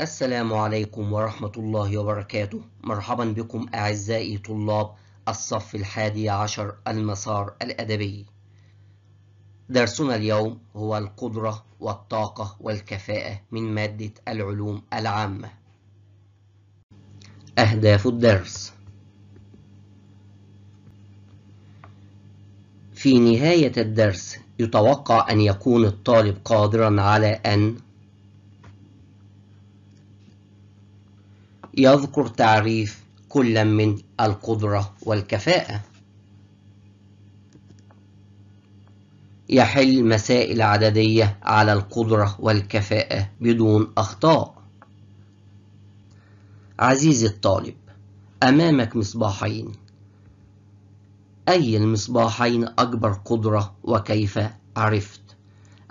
السلام عليكم ورحمة الله وبركاته مرحبا بكم أعزائي طلاب الصف الحادي عشر المسار الأدبي درسنا اليوم هو القدرة والطاقة والكفاءة من مادة العلوم العامة أهداف الدرس في نهاية الدرس يتوقع أن يكون الطالب قادرا على أن يذكر تعريف كل من القدرة والكفاءة يحل مسائل عددية على القدرة والكفاءة بدون أخطاء عزيزي الطالب أمامك مصباحين أي المصباحين أكبر قدرة وكيف عرفت؟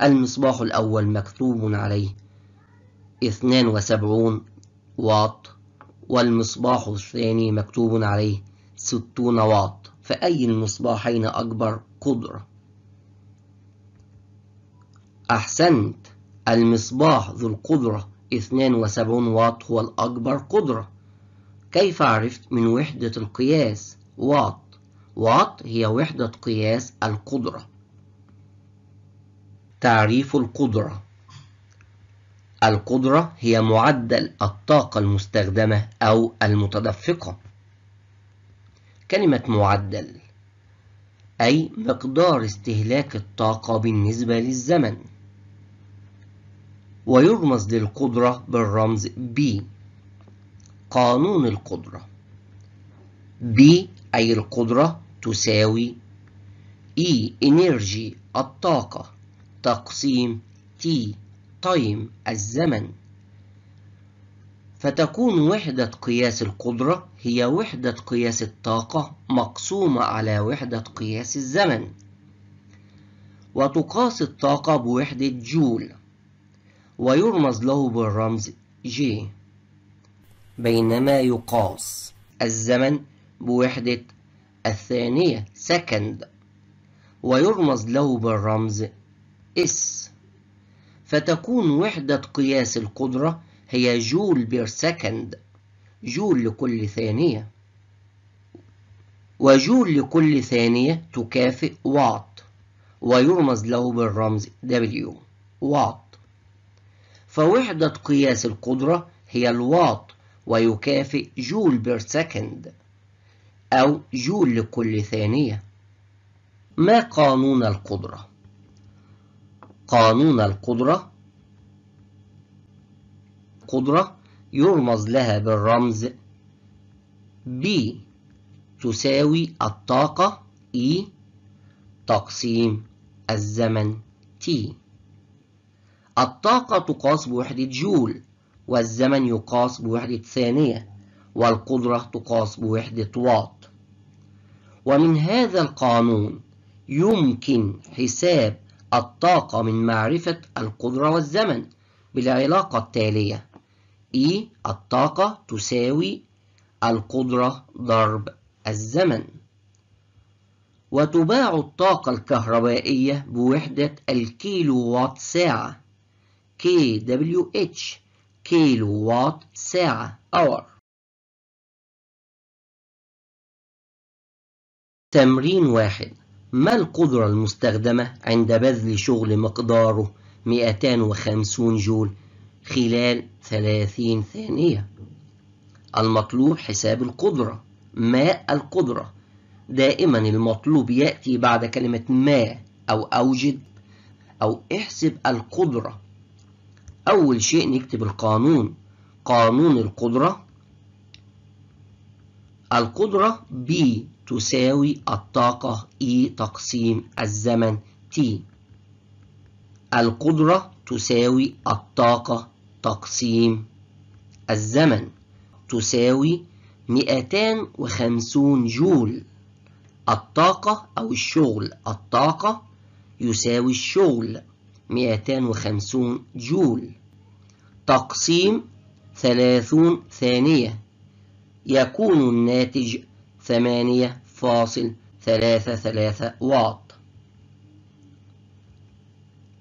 المصباح الأول مكتوب عليه 72 واط والمصباح الثاني مكتوب عليه ستون واط فأي المصباحين أكبر قدرة؟ أحسنت المصباح ذو القدرة 72 واط هو الأكبر قدرة كيف عرفت من وحدة القياس واط واط هي وحدة قياس القدرة تعريف القدرة القدرة هي معدل الطاقة المستخدمة أو المتدفقة كلمة معدل أي مقدار استهلاك الطاقة بالنسبة للزمن ويرمز للقدرة بالرمز B قانون القدرة B أي القدرة تساوي E إنرجي الطاقة تقسيم T تايم الزمن فتكون وحدة قياس القدرة هي وحدة قياس الطاقة مقسومة على وحدة قياس الزمن وتقاس الطاقة بوحدة جول ويرمز له بالرمز J بينما يقاس الزمن بوحدة الثانية سكند ويرمز له بالرمز S فتكون وحدة قياس القدرة هي جول بير سكند جول لكل ثانية وجول لكل ثانية تكافئ واط ويرمز له بالرمز W واط فوحدة قياس القدرة هي الواط ويكافئ جول بير سكند أو جول لكل ثانية ما قانون القدرة؟ قانون القدرة قدرة يرمز لها بالرمز B تساوي الطاقة E تقسيم الزمن T الطاقة تقاس بوحدة جول والزمن يقاس بوحدة ثانية والقدرة تقاس بوحدة واط ومن هذا القانون يمكن حساب الطاقة من معرفة القدرة والزمن بالعلاقة التالية E الطاقة تساوي القدرة ضرب الزمن وتباع الطاقة الكهربائية بوحدة الكيلو وات ساعة kWh كيلو وات ساعة hour تمرين واحد ما القدرة المستخدمة عند بذل شغل مقداره 250 جول خلال 30 ثانية؟ المطلوب حساب القدرة ما القدرة دائما المطلوب يأتي بعد كلمة ما أو أوجد أو احسب القدرة أول شيء نكتب القانون قانون القدرة القدرة بي تساوي الطاقة E تقسيم الزمن T القدرة تساوي الطاقة تقسيم الزمن تساوي 250 جول الطاقة أو الشغل الطاقة يساوي الشغل 250 جول تقسيم 30 ثانية يكون الناتج 8 فاصل ثلاثة ثلاثة واط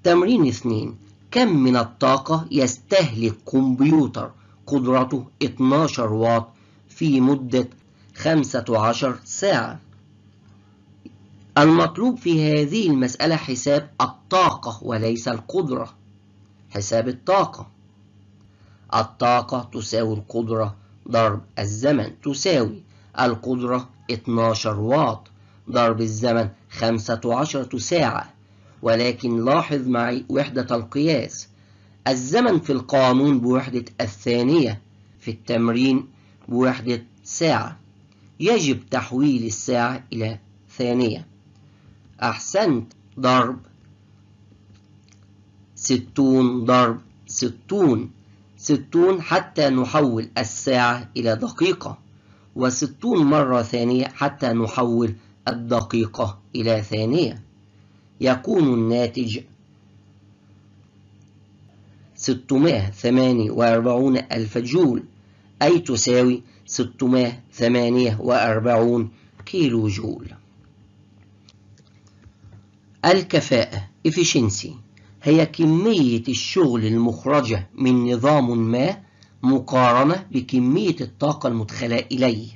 تمرين اثنين كم من الطاقة يستهلك كمبيوتر قدرته 12 واط في مدة 15 ساعة المطلوب في هذه المسألة حساب الطاقة وليس القدرة حساب الطاقة الطاقة تساوي القدرة ضرب الزمن تساوي القدرة 12 واط ضرب الزمن 15 ساعة ولكن لاحظ معي وحدة القياس الزمن في القانون بوحدة الثانية في التمرين بوحدة ساعة يجب تحويل الساعة إلى ثانية أحسنت ضرب ستون ضرب ستون ستون حتى نحول الساعة إلى دقيقة وستون مرة ثانية حتى نحول الدقيقة إلى ثانية يكون الناتج 648 ألف جول أي تساوي 648 كيلو جول الكفاءة efficiency هي كمية الشغل المخرجة من نظام ما مقارنة بكمية الطاقة المدخلة إليه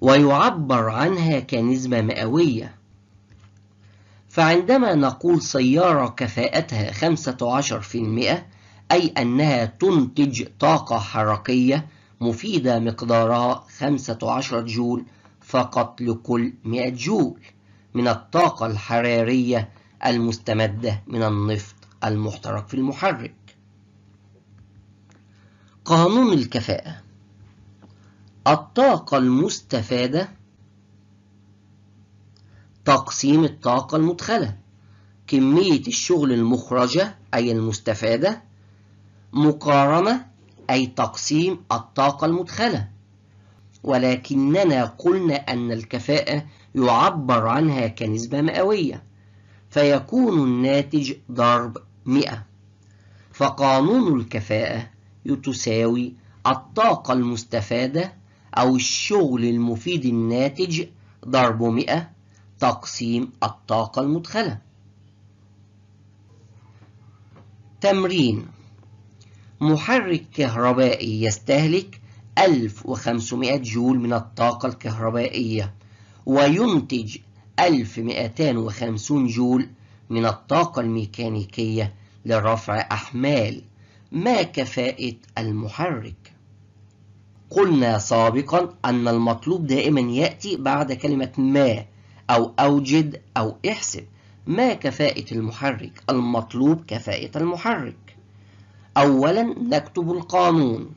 ويعبر عنها كنسبة مئوية فعندما نقول سيارة كفاءتها 15% أي أنها تنتج طاقة حركية مفيدة مقدارها 15 جول فقط لكل 100 جول من الطاقة الحرارية المستمدة من النفط المحترق في المحرك قانون الكفاءة الطاقة المستفادة تقسيم الطاقة المدخلة كمية الشغل المخرجة أي المستفادة مقارنة أي تقسيم الطاقة المدخلة ولكننا قلنا أن الكفاءة يعبر عنها كنسبة مئوية فيكون الناتج ضرب 100 فقانون الكفاءة تساوي الطاقة المستفادة أو الشغل المفيد الناتج ضرب 100 تقسيم الطاقة المدخلة تمرين محرك كهربائي يستهلك 1500 جول من الطاقة الكهربائية وينتج 1250 جول من الطاقة الميكانيكية لرفع أحمال ما كفاءة المحرك؟ قلنا سابقا أن المطلوب دائما يأتي بعد كلمة ما أو أوجد أو احسب ما كفاءة المحرك؟ المطلوب كفاءة المحرك أولا نكتب القانون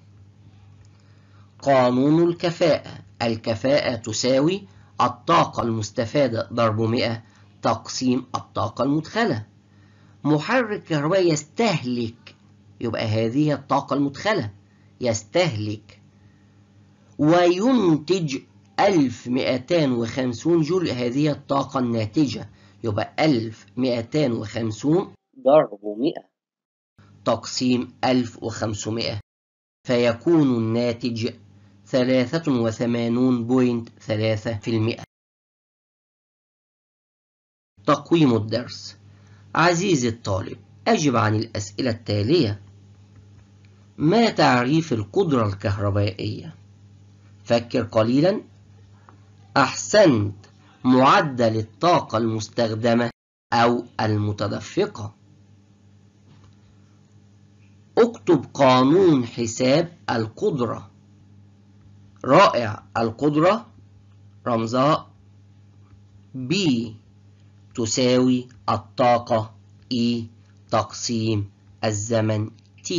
قانون الكفاءة الكفاءة تساوي الطاقة المستفادة ضرب 100 تقسيم الطاقة المدخلة محرك كهربائي يستهلك يبقى هذه الطاقة المدخلة يستهلك وينتج 1250 جول هذه الطاقة الناتجة يبقى 1250 ضرب 100 تقسيم 1500 فيكون الناتج 83.3% تقويم الدرس عزيزي الطالب أجب عن الأسئلة التالية ما تعريف القدرة الكهربائية؟ فكر قليلا أحسنت معدل الطاقة المستخدمة أو المتدفقة اكتب قانون حساب القدرة رائع القدرة رمزها B تساوي الطاقة E تقسيم الزمن T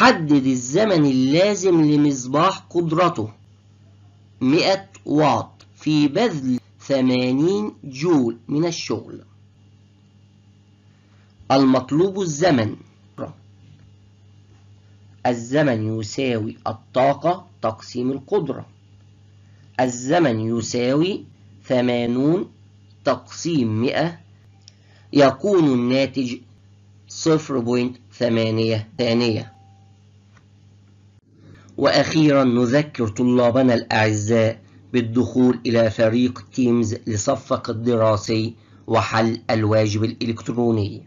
حدد الزمن اللازم لمصباح قدرته 100 واط في بذل 80 جول من الشغل المطلوب الزمن الزمن يساوي الطاقة تقسيم القدرة الزمن يساوي 80 تقسيم 100 يكون الناتج 0.8 ثانية وأخيرا نذكر طلابنا الأعزاء بالدخول إلى فريق تيمز لصفك الدراسي وحل الواجب الإلكتروني